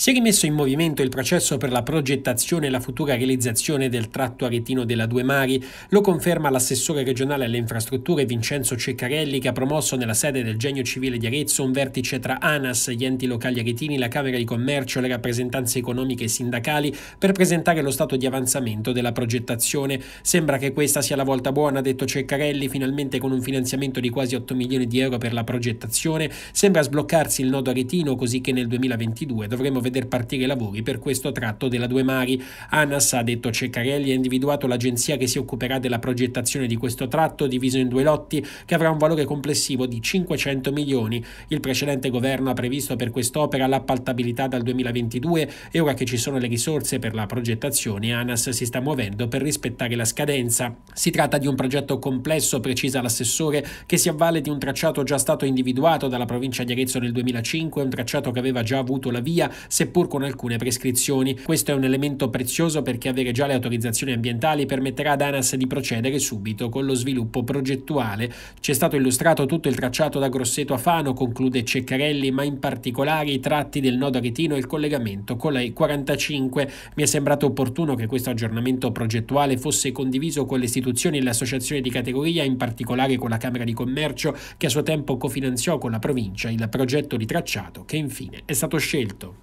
Si è rimesso in movimento il processo per la progettazione e la futura realizzazione del tratto aretino della Due Mari, lo conferma l'assessore regionale alle infrastrutture Vincenzo Ceccarelli che ha promosso nella sede del Genio Civile di Arezzo un vertice tra ANAS, gli enti locali aretini, la Camera di Commercio, le rappresentanze economiche e sindacali per presentare lo stato di avanzamento della progettazione. Sembra che questa sia la volta buona, ha detto Ceccarelli, finalmente con un finanziamento di quasi 8 milioni di euro per la progettazione, sembra sbloccarsi il nodo aretino così che nel 2022 dovremo vedere veder partire i lavori per questo tratto della Due Mari. ANAS ha detto Ceccarelli ha individuato l'agenzia che si occuperà della progettazione di questo tratto diviso in due lotti che avrà un valore complessivo di 500 milioni. Il precedente governo ha previsto per quest'opera l'appaltabilità dal 2022 e ora che ci sono le risorse per la progettazione ANAS si sta muovendo per rispettare la scadenza. Si tratta di un progetto complesso, precisa l'assessore, che si avvale di un tracciato già stato individuato dalla provincia di Arezzo nel 2005, un tracciato che aveva già avuto la via seppur con alcune prescrizioni. Questo è un elemento prezioso perché avere già le autorizzazioni ambientali permetterà ad ANAS di procedere subito con lo sviluppo progettuale. C'è stato illustrato tutto il tracciato da Grosseto a Fano, conclude Ceccarelli, ma in particolare i tratti del nodo aretino e il collegamento con la I45. Mi è sembrato opportuno che questo aggiornamento progettuale fosse condiviso con le istituzioni e le associazioni di categoria, in particolare con la Camera di Commercio che a suo tempo cofinanziò con la provincia il progetto di tracciato che infine è stato scelto.